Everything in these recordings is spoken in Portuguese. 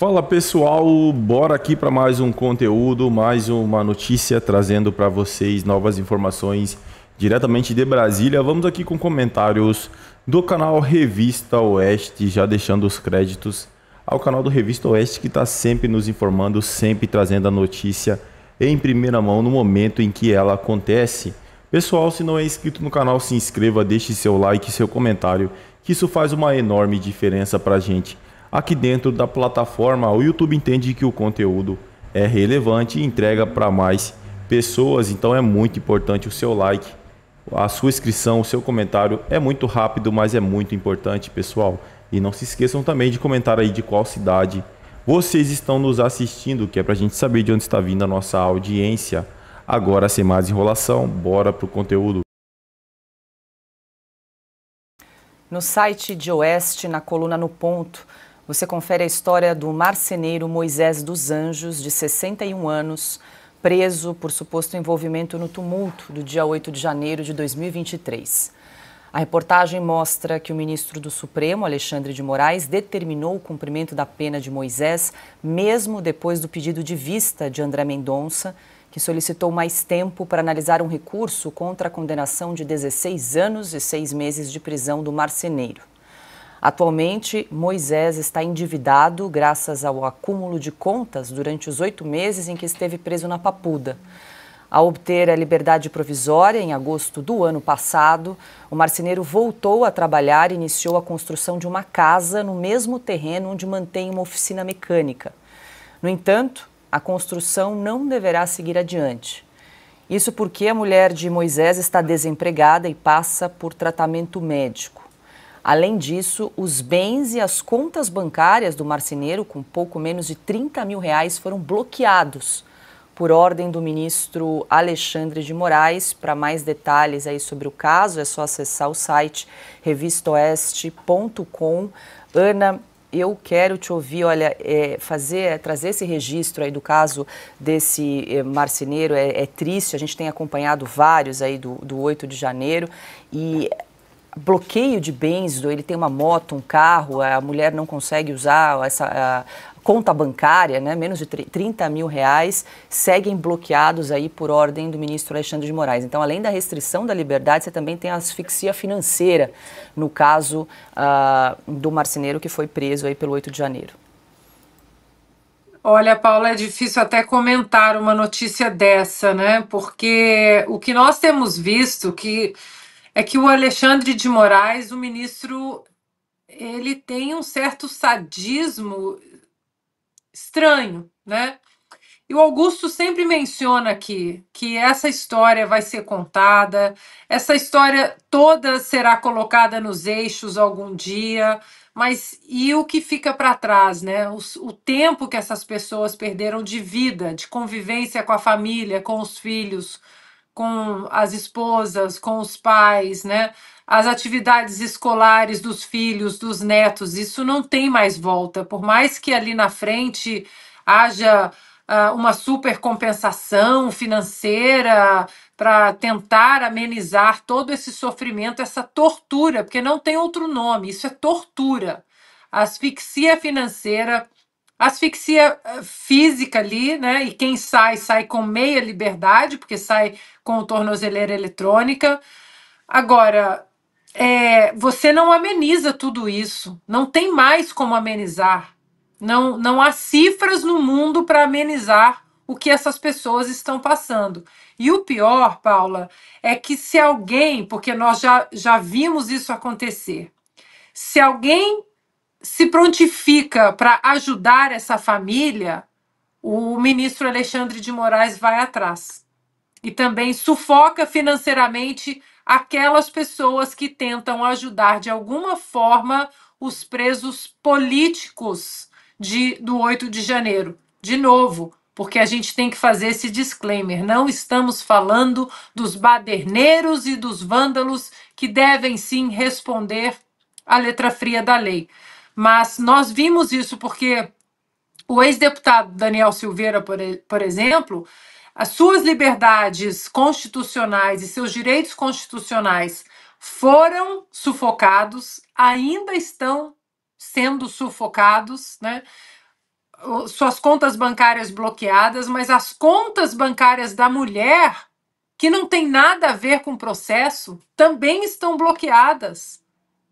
Fala pessoal, bora aqui para mais um conteúdo, mais uma notícia trazendo para vocês novas informações diretamente de Brasília. Vamos aqui com comentários do canal Revista Oeste, já deixando os créditos ao canal do Revista Oeste que está sempre nos informando, sempre trazendo a notícia em primeira mão no momento em que ela acontece. Pessoal, se não é inscrito no canal, se inscreva, deixe seu like, seu comentário, que isso faz uma enorme diferença para a gente aqui dentro da plataforma, o YouTube entende que o conteúdo é relevante e entrega para mais pessoas, então é muito importante o seu like, a sua inscrição, o seu comentário. É muito rápido, mas é muito importante, pessoal. E não se esqueçam também de comentar aí de qual cidade vocês estão nos assistindo, que é para a gente saber de onde está vindo a nossa audiência. Agora, sem mais enrolação, bora para o conteúdo. No site de Oeste, na coluna No Ponto, você confere a história do marceneiro Moisés dos Anjos, de 61 anos, preso por suposto envolvimento no tumulto do dia 8 de janeiro de 2023. A reportagem mostra que o ministro do Supremo, Alexandre de Moraes, determinou o cumprimento da pena de Moisés, mesmo depois do pedido de vista de André Mendonça, que solicitou mais tempo para analisar um recurso contra a condenação de 16 anos e 6 meses de prisão do marceneiro. Atualmente, Moisés está endividado graças ao acúmulo de contas durante os oito meses em que esteve preso na Papuda. Ao obter a liberdade provisória em agosto do ano passado, o marceneiro voltou a trabalhar e iniciou a construção de uma casa no mesmo terreno onde mantém uma oficina mecânica. No entanto, a construção não deverá seguir adiante. Isso porque a mulher de Moisés está desempregada e passa por tratamento médico. Além disso, os bens e as contas bancárias do marceneiro, com pouco menos de 30 mil reais, foram bloqueados por ordem do ministro Alexandre de Moraes. Para mais detalhes aí sobre o caso, é só acessar o site revistoeste.com. Ana, eu quero te ouvir, olha, é, fazer, é, trazer esse registro aí do caso desse é, marceneiro é, é, triste, a gente tem acompanhado vários aí do, do 8 de janeiro e bloqueio de bens, ele tem uma moto, um carro, a mulher não consegue usar essa conta bancária, né, menos de 30 mil reais, seguem bloqueados aí por ordem do ministro Alexandre de Moraes. Então, além da restrição da liberdade, você também tem a asfixia financeira, no caso ah, do marceneiro que foi preso aí pelo 8 de janeiro. Olha, Paula, é difícil até comentar uma notícia dessa, né? Porque o que nós temos visto que é que o Alexandre de Moraes, o ministro, ele tem um certo sadismo estranho, né? E o Augusto sempre menciona aqui que essa história vai ser contada, essa história toda será colocada nos eixos algum dia, mas e o que fica para trás, né? O, o, tempo que essas pessoas perderam de vida, de convivência com a família, com os filhos, com as esposas, com os pais, né? As atividades escolares dos filhos, dos netos, isso não tem mais volta. Por mais que ali na frente haja uh, uma supercompensação financeira para tentar amenizar todo esse sofrimento, essa tortura, porque não tem outro nome, isso é tortura. Asfixia financeira asfixia ah, física ali, né? E quem sai, sai com meia liberdade, porque sai com tornozeleira eletrônica. Agora, é, você não ameniza tudo isso. Não tem mais como amenizar. Não, não há cifras no mundo para amenizar o que essas pessoas estão passando. E o pior, Paula, é que se alguém, porque nós já, já vimos isso acontecer, se alguém se prontifica para ajudar essa família, o ministro Alexandre de Moraes vai atrás. E também sufoca financeiramente aquelas pessoas que tentam ajudar de alguma forma os presos políticos de, do 8 de janeiro. De novo, porque a gente tem que fazer esse disclaimer. Não estamos falando dos baderneiros e dos vândalos que devem sim responder à letra fria da lei. Mas nós vimos isso porque o ex-deputado Daniel Silveira, por, por exemplo, as suas liberdades constitucionais e seus direitos constitucionais foram sufocados, ainda estão sendo sufocados, né? Suas contas bancárias bloqueadas, mas as contas bancárias da mulher, que não tem nada a ver com o processo, também estão bloqueadas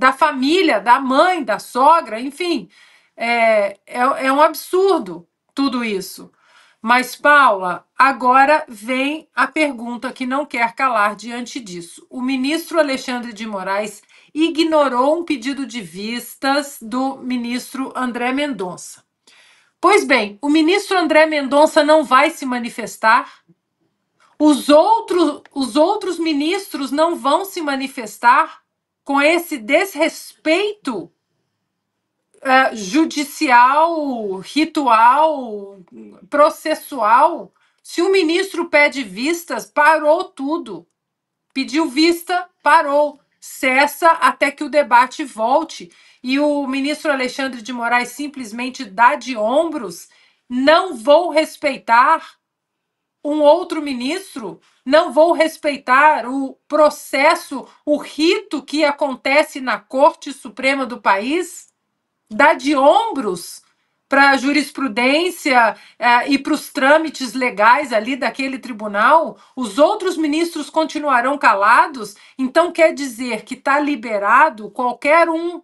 da família, da mãe, da sogra, enfim. É, é, é um absurdo tudo isso. Mas, Paula, agora vem a pergunta que não quer calar diante disso. O ministro Alexandre de Moraes ignorou um pedido de vistas do ministro André Mendonça. Pois bem, o ministro André Mendonça não vai se manifestar? Os outros, os outros ministros não vão se manifestar? com esse desrespeito uh, judicial, ritual, processual. Se o ministro pede vistas, parou tudo. Pediu vista, parou. Cessa até que o debate volte. E o ministro Alexandre de Moraes simplesmente dá de ombros. Não vou respeitar um outro ministro, não vou respeitar o processo, o rito que acontece na Corte Suprema do país? Dá de ombros para a jurisprudência eh, e para os trâmites legais ali daquele tribunal? Os outros ministros continuarão calados? Então quer dizer que está liberado qualquer um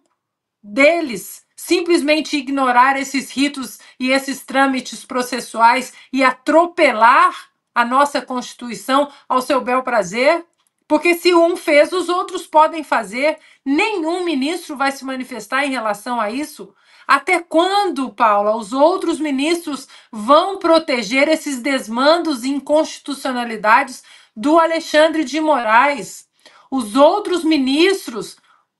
deles simplesmente ignorar esses ritos e esses trâmites processuais e atropelar a nossa Constituição ao seu bel prazer? Porque se um fez, os outros podem fazer. Nenhum ministro vai se manifestar em relação a isso. Até quando, Paula, os outros ministros vão proteger esses desmandos e inconstitucionalidades do Alexandre de Moraes? Os outros ministros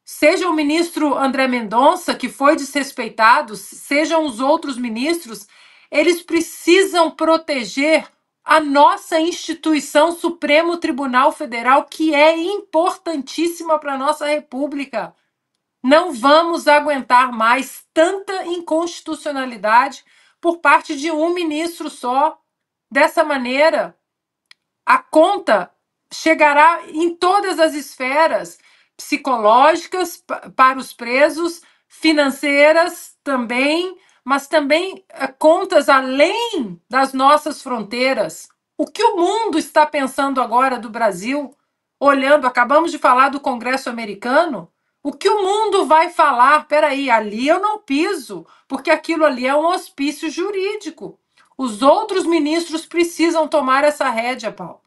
seja o ministro André Mendonça, que foi desrespeitado, sejam os outros ministros, eles precisam proteger a nossa instituição Supremo Tribunal Federal, que é importantíssima para a nossa República. Não vamos aguentar mais tanta inconstitucionalidade por parte de um ministro só. Dessa maneira, a conta chegará em todas as esferas psicológicas para os presos, financeiras também, mas também eh, contas além das nossas fronteiras. O que o mundo está pensando agora do Brasil? Olhando, acabamos de falar do Congresso americano. O que o mundo vai falar? Peraí, ali eu não piso, porque aquilo ali é um hospício jurídico. Os outros ministros precisam tomar essa rédea, Paulo.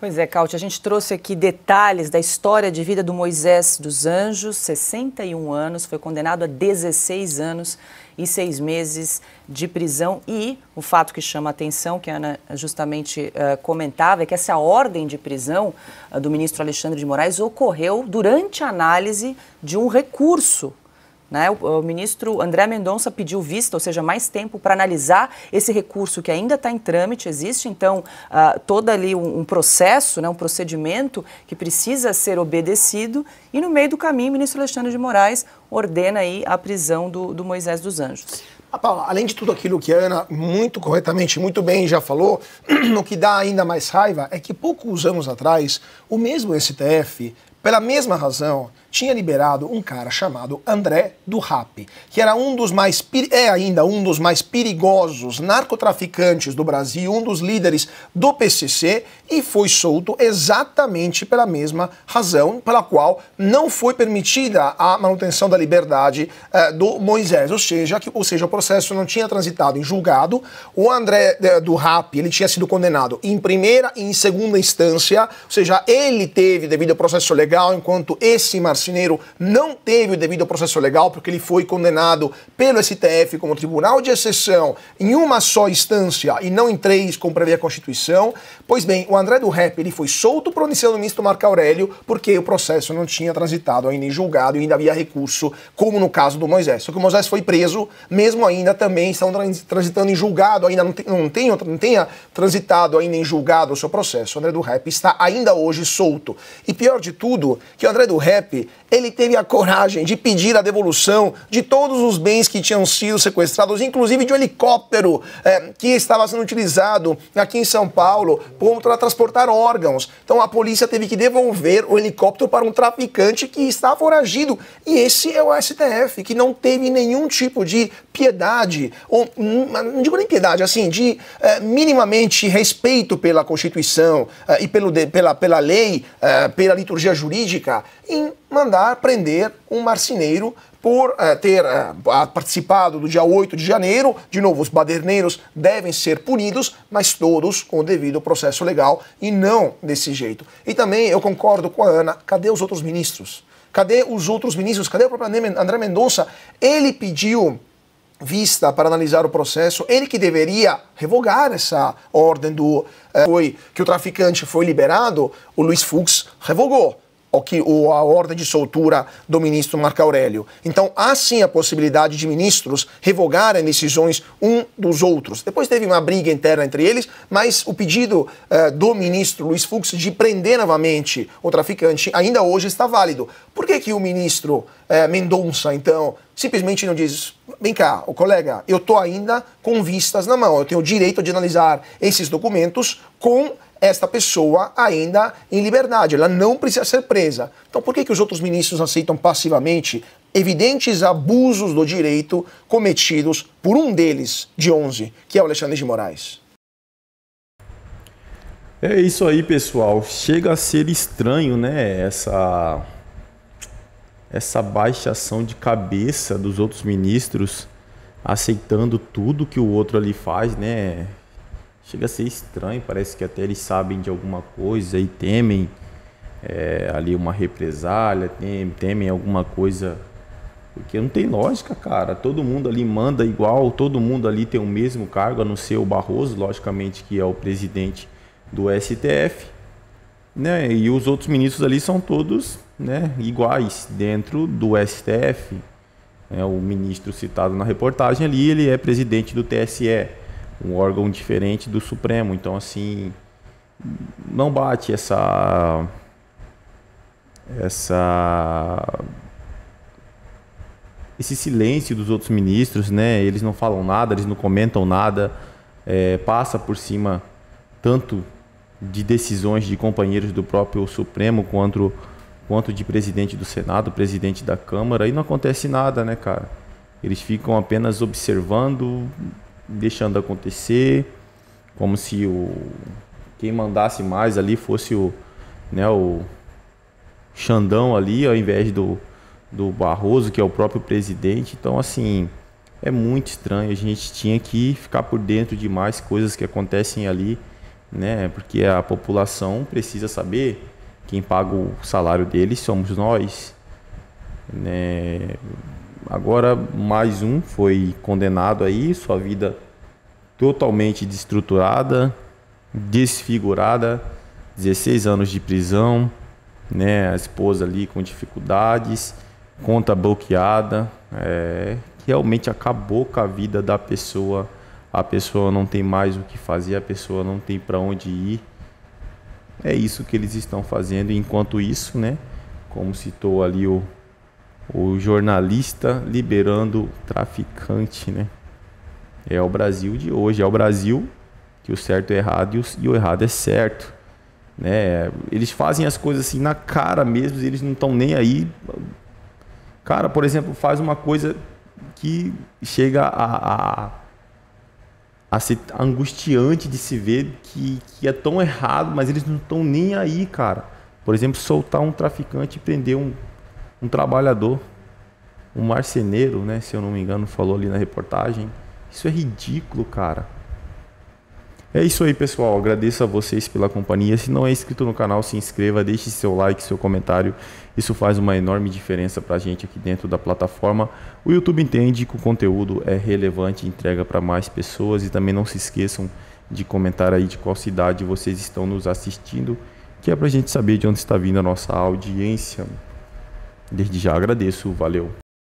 Pois é, Cautia, a gente trouxe aqui detalhes da história de vida do Moisés dos Anjos, 61 anos, foi condenado a 16 anos e seis meses de prisão. E o fato que chama a atenção, que a Ana justamente uh, comentava, é que essa ordem de prisão uh, do ministro Alexandre de Moraes ocorreu durante a análise de um recurso né? O, o, ministro André Mendonça pediu vista, ou seja, mais tempo para analisar esse recurso que ainda está em trâmite. Existe, então, uh, todo ali um, um, processo, né? um procedimento que precisa ser obedecido. E no meio do caminho, o ministro Alexandre de Moraes ordena aí a prisão do, do Moisés dos Anjos. Ah, Paula, além de tudo aquilo que a Ana muito corretamente, muito bem já falou, o que dá ainda mais raiva é que poucos anos atrás, o mesmo STF, pela mesma razão, tinha liberado um cara chamado André do Rap, que era um dos mais é ainda um dos mais perigosos narcotraficantes do Brasil, um dos líderes do PCC e foi solto exatamente pela mesma razão pela qual não foi permitida a manutenção da liberdade eh, do Moisés, ou seja, que, ou seja, o processo não tinha transitado em julgado. O André uh, do Rap, ele tinha sido condenado em primeira e em segunda instância, ou seja, ele teve devido ao processo legal enquanto esse Marcelo Marcineiro não teve o devido processo legal, porque ele foi condenado pelo STF como tribunal de exceção em uma só instância e não em três, como prevê a Constituição. Pois bem, o André do Rep ele foi solto para o do ministro Marco Aurélio, porque o processo não tinha transitado ainda em julgado e ainda havia recurso, como no caso do Moisés. Só que o Moisés foi preso, mesmo ainda também estão transitando em julgado, ainda não, tem, não, tenha, não tenha transitado ainda em julgado o seu processo. O André do Rep está ainda hoje solto. E pior de tudo, que o André do Rep ele teve a coragem de pedir a devolução de todos os bens que tinham sido sequestrados, inclusive de um helicóptero é, que estava sendo utilizado aqui em São Paulo para transportar órgãos. Então a polícia teve que devolver o helicóptero para um traficante que estava foragido. E esse é o STF, que não teve nenhum tipo de piedade, ou hum, não digo nem piedade, assim, de é, minimamente respeito pela Constituição é, e pelo, de, pela, pela lei, pela liturgia jurídica, em mandar prender um marceneiro por eh, ter eh, participado do dia 8 de janeiro. De novo, os baderneiros devem ser punidos, mas todos com o devido processo legal e não desse jeito. E também eu concordo com a Ana, cadê os outros ministros? Cadê os outros ministros? Cadê o próprio André Mendonça? Ele pediu vista para analisar o processo, ele que deveria revogar essa ordem do eh, foi que o traficante foi liberado, o Luiz Fux revogou ou a ordem de soltura do ministro Marco Aurélio. Então, há sim a possibilidade de ministros revogarem decisões um dos outros. Depois teve uma briga interna entre eles, mas o pedido eh, do ministro Luiz Fux de prender novamente o traficante ainda hoje está válido. Por que, que o ministro eh, Mendonça, então, simplesmente não diz: vem cá, o colega, eu estou ainda com vistas na mão, eu tenho o direito de analisar esses documentos com esta pessoa ainda em liberdade, ela não precisa ser presa. Então, por que, que os outros ministros aceitam passivamente evidentes abusos do direito cometidos por um deles, de 11, que é o Alexandre de Moraes? É isso aí, pessoal. Chega a ser estranho, né? Essa essa baixa ação de cabeça dos outros ministros aceitando tudo que o outro ali faz, né? chega a ser estranho, parece que até eles sabem de alguma coisa e temem é, ali uma represália, temem, temem alguma coisa. Porque não tem lógica, cara. Todo mundo ali manda igual, todo mundo ali tem o mesmo cargo, a não ser o Barroso, logicamente, que é o presidente do STF. Né? E os outros ministros ali são todos né, iguais dentro do STF. É, né? o ministro citado na reportagem ali, ele é presidente do TSE um órgão diferente do Supremo. Então, assim, não bate essa. essa esse silêncio dos outros ministros, né? Eles não falam nada, eles não comentam nada, é, passa por cima tanto de decisões de companheiros do próprio Supremo quanto, quanto de presidente do Senado, presidente da Câmara, e não acontece nada, né, cara? Eles ficam apenas observando, deixando acontecer, como se o quem mandasse mais ali fosse o, né, o Xandão ali, ao invés do, do Barroso, que é o próprio presidente. Então, assim, é muito estranho. A gente tinha que ficar por dentro de mais coisas que acontecem ali, né? Porque a população precisa saber quem paga o salário deles somos nós, né? Agora mais um foi condenado aí, sua vida totalmente destruturada, desfigurada, 16 anos de prisão, né? A esposa ali com dificuldades, conta bloqueada, é, realmente acabou com a vida da pessoa. A pessoa não tem mais o que fazer, a pessoa não tem para onde ir. É isso que eles estão fazendo. Enquanto isso, né? Como citou ali o o jornalista liberando traficante, né? É o Brasil de hoje, é o Brasil que o certo é errado e o errado é certo, né? Eles fazem as coisas assim na cara mesmo, eles não estão nem aí. Cara, por exemplo, faz uma coisa que chega a, a, a ser angustiante de se ver que, que é tão errado, mas eles não estão nem aí, cara. Por exemplo, soltar um traficante e prender um um trabalhador, um marceneiro, né, se eu não me engano, falou ali na reportagem. Isso é ridículo, cara. É isso aí, pessoal. Agradeço a vocês pela companhia. Se não é inscrito no canal, se inscreva, deixe seu like, seu comentário. Isso faz uma enorme diferença para a gente aqui dentro da plataforma. O YouTube entende que o conteúdo é relevante, entrega para mais pessoas e também não se esqueçam de comentar aí de qual cidade vocês estão nos assistindo, que é para a gente saber de onde está vindo a nossa audiência. Desde já agradeço, valeu.